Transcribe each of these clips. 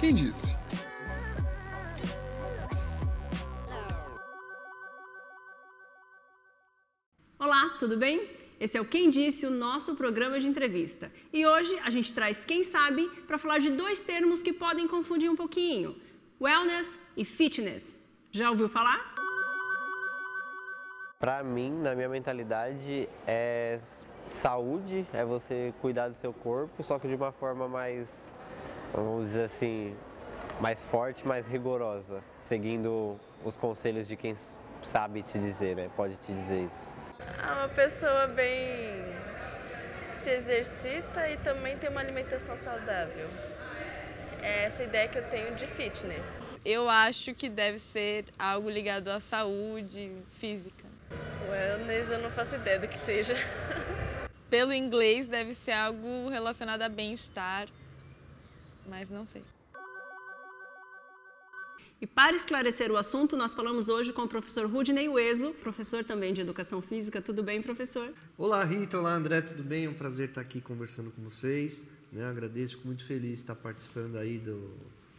Quem disse? Olá, tudo bem? Esse é o Quem Disse, o nosso programa de entrevista. E hoje a gente traz Quem Sabe para falar de dois termos que podem confundir um pouquinho: wellness e fitness. Já ouviu falar? Para mim, na minha mentalidade, é saúde, é você cuidar do seu corpo, só que de uma forma mais vamos dizer assim, mais forte, mais rigorosa, seguindo os conselhos de quem sabe te dizer, né? pode te dizer isso. É uma pessoa bem se exercita e também tem uma alimentação saudável. É essa ideia que eu tenho de fitness. Eu acho que deve ser algo ligado à saúde física. Wellness eu não faço ideia do que seja. Pelo inglês deve ser algo relacionado a bem-estar mas não sei. E para esclarecer o assunto, nós falamos hoje com o professor Rudney Ueso, professor também de Educação Física. Tudo bem, professor? Olá, Rita. Olá, André. Tudo bem? É um prazer estar aqui conversando com vocês. Né? Agradeço, fico muito feliz de estar participando aí do,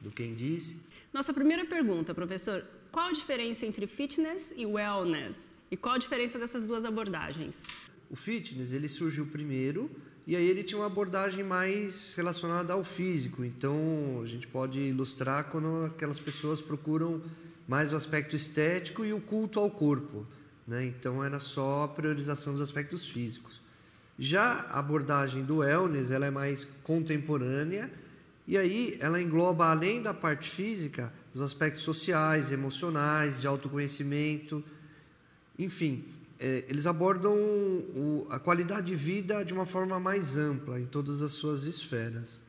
do Quem Disse. Nossa primeira pergunta, professor. Qual a diferença entre fitness e wellness? E qual a diferença dessas duas abordagens? O fitness, ele surgiu primeiro e aí ele tinha uma abordagem mais relacionada ao físico. Então a gente pode ilustrar quando aquelas pessoas procuram mais o aspecto estético e o culto ao corpo. Né? Então era só a priorização dos aspectos físicos. Já a abordagem do Elnes ela é mais contemporânea e aí ela engloba além da parte física os aspectos sociais, emocionais, de autoconhecimento, enfim, é, eles abordam o, a qualidade de vida de uma forma mais ampla em todas as suas esferas.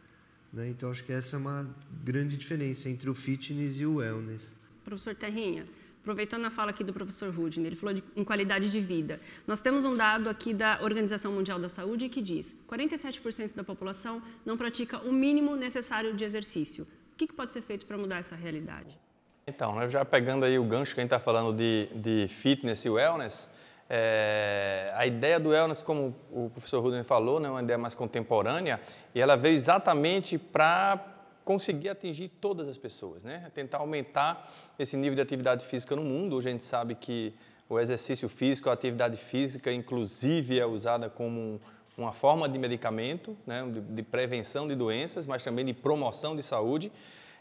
Né? Então, acho que essa é uma grande diferença entre o fitness e o wellness. Professor Terrinha, aproveitando a fala aqui do professor Rudin, ele falou de, em qualidade de vida. Nós temos um dado aqui da Organização Mundial da Saúde que diz 47% da população não pratica o mínimo necessário de exercício. O que, que pode ser feito para mudar essa realidade? Então, né, já pegando aí o gancho que a gente está falando de, de fitness e wellness, é, a ideia do wellness, como o professor Rudolf falou, né, é uma ideia mais contemporânea, e ela veio exatamente para conseguir atingir todas as pessoas, né? tentar aumentar esse nível de atividade física no mundo. Hoje a gente sabe que o exercício físico, a atividade física, inclusive, é usada como uma forma de medicamento, né? de prevenção de doenças, mas também de promoção de saúde.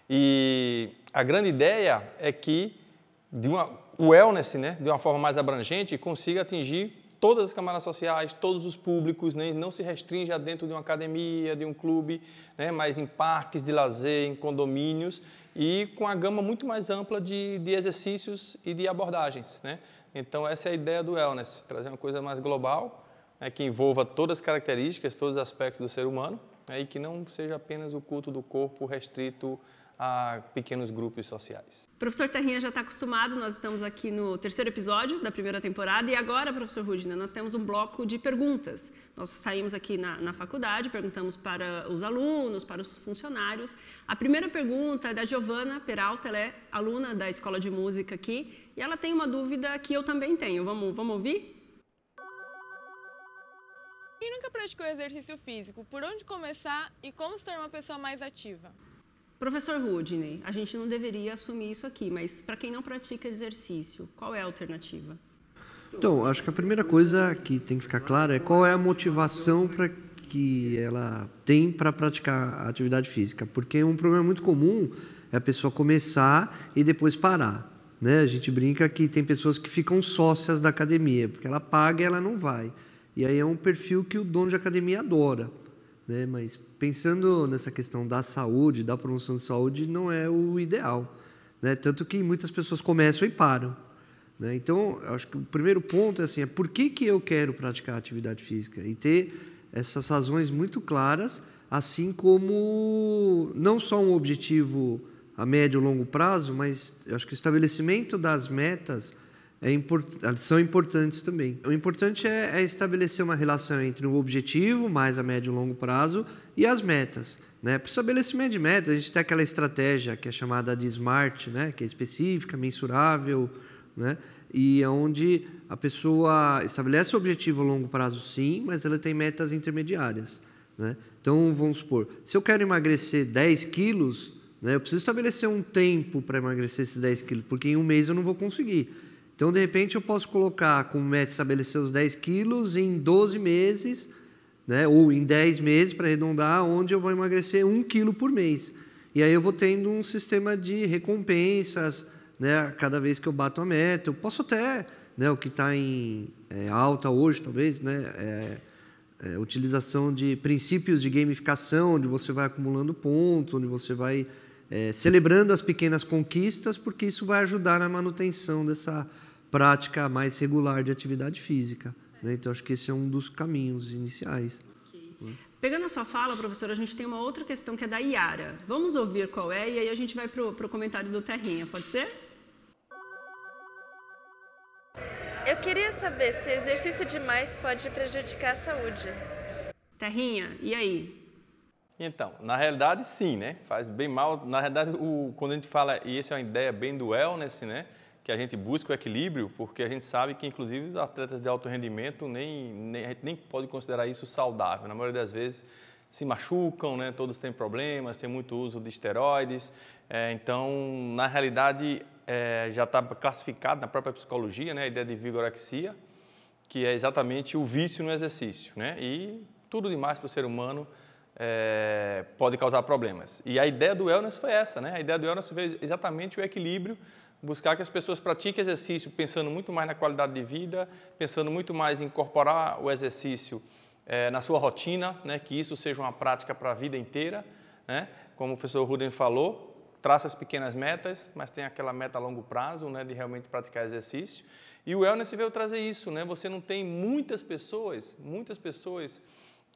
E a grande ideia é que, de uma, o wellness né, de uma forma mais abrangente consiga atingir todas as camadas sociais, todos os públicos, né? não se restringe a dentro de uma academia, de um clube, né? mas em parques de lazer, em condomínios e com a gama muito mais ampla de, de exercícios e de abordagens. Né? Então, essa é a ideia do wellness, trazer uma coisa mais global, né, que envolva todas as características, todos os aspectos do ser humano né, e que não seja apenas o culto do corpo restrito a pequenos grupos sociais. Professor Terrinha já está acostumado, nós estamos aqui no terceiro episódio da primeira temporada e agora, professor Rudina, nós temos um bloco de perguntas. Nós saímos aqui na, na faculdade, perguntamos para os alunos, para os funcionários. A primeira pergunta é da Giovana Peralta, ela é aluna da Escola de Música aqui e ela tem uma dúvida que eu também tenho. Vamos, vamos ouvir? E nunca praticou exercício físico, por onde começar e como se tornar uma pessoa mais ativa? Professor Rudney, a gente não deveria assumir isso aqui, mas para quem não pratica exercício, qual é a alternativa? Então, acho que a primeira coisa que tem que ficar clara é qual é a motivação para que ela tem para praticar atividade física, porque um problema muito comum é a pessoa começar e depois parar. Né? A gente brinca que tem pessoas que ficam sócias da academia, porque ela paga e ela não vai. E aí é um perfil que o dono de academia adora. Né? Mas pensando nessa questão da saúde, da promoção de saúde, não é o ideal. Né? Tanto que muitas pessoas começam e param. Né? Então, acho que o primeiro ponto é assim, é por que, que eu quero praticar atividade física? E ter essas razões muito claras, assim como não só um objetivo a médio e longo prazo, mas acho que o estabelecimento das metas é import, ah, são importantes também. O importante é, é, estabelecer uma relação entre o objetivo, mais a médio e longo prazo, e as metas. Né? Para o estabelecimento de metas, a gente tem aquela estratégia que é chamada de SMART, né? que é específica, mensurável, né? e é onde a pessoa estabelece o objetivo a longo prazo, sim, mas ela tem metas intermediárias. Né? Então, vamos supor, se eu quero emagrecer 10 quilos, né, eu preciso estabelecer um tempo para emagrecer esses 10 quilos, porque em um mês eu não vou conseguir. Então, de repente, eu posso colocar como meta estabelecer os 10 quilos em 12 meses, né, ou em 10 meses, para arredondar, onde eu vou emagrecer 1 quilo por mês. E aí eu vou tendo um sistema de recompensas né, cada vez que eu bato a meta. Eu posso até, né, o que está em é, alta hoje, talvez, né, é, é, utilização de princípios de gamificação, onde você vai acumulando pontos, onde você vai é, celebrando as pequenas conquistas, porque isso vai ajudar na manutenção dessa prática mais regular de atividade física. Né? Então, acho que esse é um dos caminhos iniciais. Okay. Pegando a sua fala, professora, a gente tem uma outra questão que é da Iara. Vamos ouvir qual é e aí a gente vai para o comentário do Terrinha, pode ser? Eu queria saber se exercício demais pode prejudicar a saúde. Terrinha, e aí? Então, na realidade, sim, né? Faz bem mal. Na realidade, o, quando a gente fala, e essa é uma ideia bem do wellness, né? que a gente busca o equilíbrio, porque a gente sabe que, inclusive, os atletas de alto rendimento nem, nem, a gente nem pode considerar isso saudável. Na maioria das vezes se machucam, né? todos têm problemas, tem muito uso de esteroides. É, então, na realidade, é, já está classificado na própria psicologia né? a ideia de vigorexia, que é exatamente o vício no exercício. Né? E tudo demais para o ser humano é, pode causar problemas. E a ideia do wellness foi essa, né? A ideia do wellness foi exatamente o equilíbrio buscar que as pessoas pratiquem exercício pensando muito mais na qualidade de vida, pensando muito mais em incorporar o exercício é, na sua rotina, né, que isso seja uma prática para a vida inteira, né, como o professor Ruden falou, traça as pequenas metas, mas tem aquela meta a longo prazo, né, de realmente praticar exercício. E o wellness veio trazer isso, né, você não tem muitas pessoas, muitas pessoas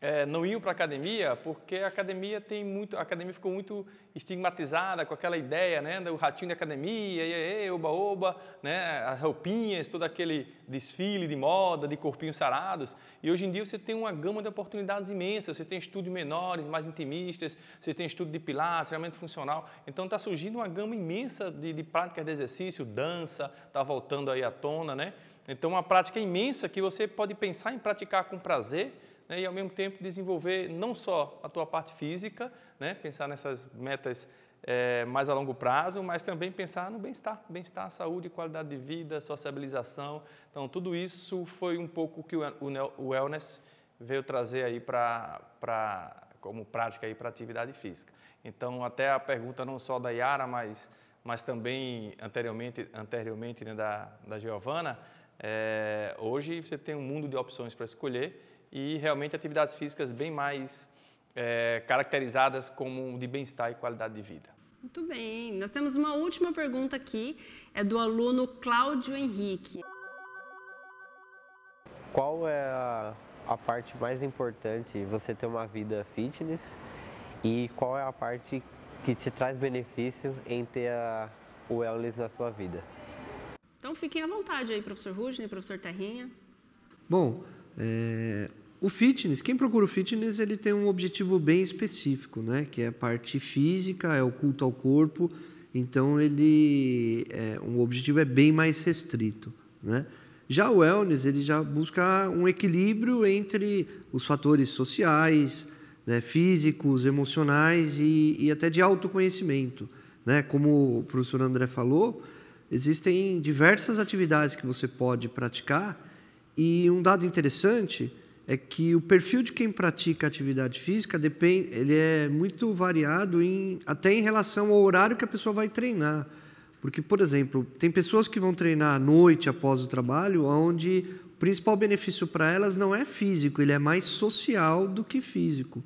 é, não iam para a academia porque a academia tem muito, a academia ficou muito estigmatizada com aquela ideia, né, do ratinho de academia, e, e, oba oba, né, as roupinhas, todo aquele desfile de moda, de corpinhos sarados. E hoje em dia você tem uma gama de oportunidades imensas. Você tem estudos menores, mais intimistas, você tem estudo de pilates, treinamento funcional. Então está surgindo uma gama imensa de, de práticas de exercício, dança, está voltando aí à tona, né? Então uma prática imensa que você pode pensar em praticar com prazer né, e ao mesmo tempo desenvolver não só a tua parte física, né, pensar nessas metas é, mais a longo prazo, mas também pensar no bem-estar, bem-estar, saúde, qualidade de vida, sociabilização. Então, tudo isso foi um pouco que o Wellness veio trazer aí para como prática para atividade física. Então, até a pergunta não só da Yara, mas, mas também anteriormente, anteriormente né, da, da Giovana, é, hoje você tem um mundo de opções para escolher e realmente atividades físicas bem mais é, caracterizadas como de bem-estar e qualidade de vida. Muito bem. Nós temos uma última pergunta aqui, é do aluno Cláudio Henrique. Qual é a, a parte mais importante você ter uma vida fitness e qual é a parte que te traz benefício em ter a, o wellness na sua vida? Então fiquem à vontade aí, professor Rudney, professor Terrinha. Bom, é, o fitness, quem procura o fitness, ele tem um objetivo bem específico, né? Que é a parte física, é o culto ao corpo. Então, ele, é, um objetivo é bem mais restrito, né? Já o wellness, ele já busca um equilíbrio entre os fatores sociais, né, físicos, emocionais e, e, até de autoconhecimento. Né? Como o professor André falou, existem diversas atividades que você pode praticar e um dado interessante é que o perfil de quem pratica atividade física depende, ele é muito variado em, até em relação ao horário que a pessoa vai treinar. Porque, por exemplo, tem pessoas que vão treinar à noite após o trabalho, onde o principal benefício para elas não é físico, ele é mais social do que físico.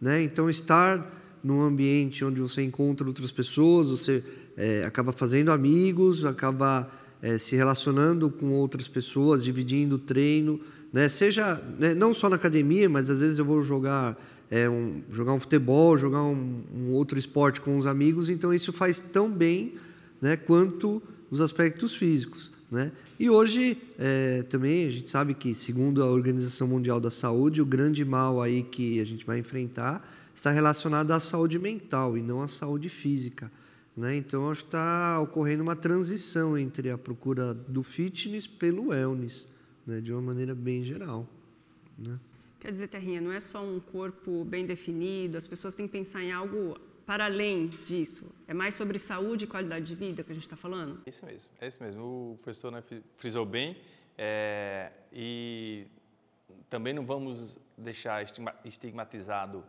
Né? Então, estar num ambiente onde você encontra outras pessoas, você é, acaba fazendo amigos, acaba é, se relacionando com outras pessoas, dividindo treino né? Seja né, não só na academia, mas às vezes eu vou jogar é, um, jogar um futebol, jogar um, um, outro esporte com os amigos. Então isso faz tão bem, né? Quanto os aspectos físicos, né? E hoje é, também a gente sabe que segundo a Organização Mundial da Saúde, o grande mal aí que a gente vai enfrentar está relacionado à saúde mental e não à saúde física. Né? Então, acho que está ocorrendo uma transição entre a procura do fitness pelo wellness né, de uma maneira bem geral. Né? Quer dizer, Terrinha, não é só um corpo bem definido, as pessoas têm que pensar em algo para além disso. É mais sobre saúde e qualidade de vida que a gente está falando? Isso mesmo, é isso mesmo. O professor né, frisou bem é, e também não vamos deixar estigmatizado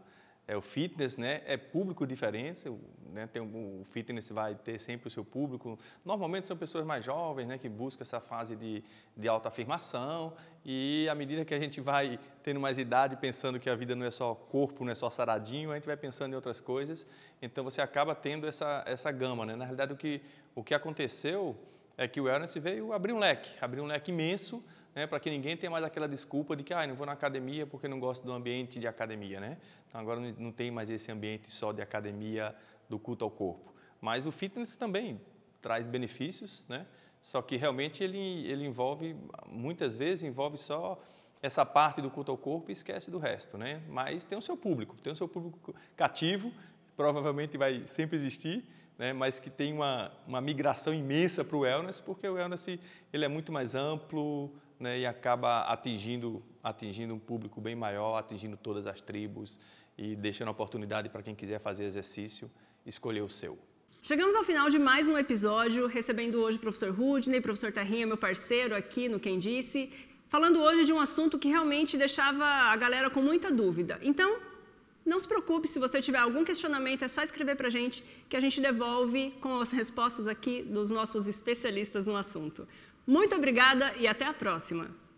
é, o fitness, né? É público diferente, né, tem o fitness vai ter sempre o seu público. Normalmente são pessoas mais jovens, né, que buscam essa fase de, de autoafirmação e à medida que a gente vai tendo mais idade, pensando que a vida não é só corpo, não é só saradinho, a gente vai pensando em outras coisas. Então você acaba tendo essa, essa gama, né? Na realidade o que, o que aconteceu é que o wellness veio abrir um leque, abrir um leque imenso, né, para que ninguém tenha mais aquela desculpa de que ah, não vou na academia porque não gosto do ambiente de academia, né? Então agora não tem mais esse ambiente só de academia do culto ao corpo. Mas o fitness também traz benefícios, né? Só que realmente ele, ele envolve, muitas vezes, envolve só essa parte do culto ao corpo e esquece do resto, né? Mas tem o seu público, tem o seu público cativo, provavelmente vai sempre existir, né? Mas que tem uma, uma migração imensa para o wellness, porque o wellness ele é muito mais amplo, né? E acaba atingindo atingindo um público bem maior, atingindo todas as tribos e deixando oportunidade para quem quiser fazer exercício escolher o seu. Chegamos ao final de mais um episódio, recebendo hoje o professor Rudney, professor Tarrinha, meu parceiro aqui no Quem Disse, falando hoje de um assunto que realmente deixava a galera com muita dúvida. Então, não se preocupe, se você tiver algum questionamento, é só escrever para a gente que a gente devolve com as respostas aqui dos nossos especialistas no assunto. Muito obrigada e até a próxima!